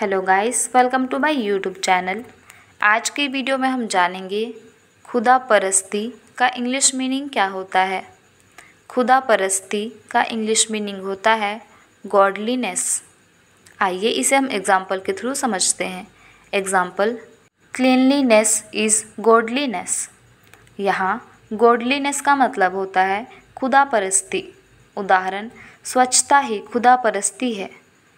hello guys welcome to my YouTube channel आज के video में हम जानेंगे खुदा परस्ती का इंग्लिश मीनिंग क्या होता है खुदा परस्ती का इंग्लिश मीनिंग होता है गॉडलीनेस आइए इसे हम एग्ज़ाम्पल के थ्रू समझते हैं एग्ज़ाम्पल क्लिनलीनेस इज़ गॉडलीनेस यहाँ गॉडलीनेस का मतलब होता है खुदा परस्ती उदाहरण स्वच्छता ही खुदा परस्ती है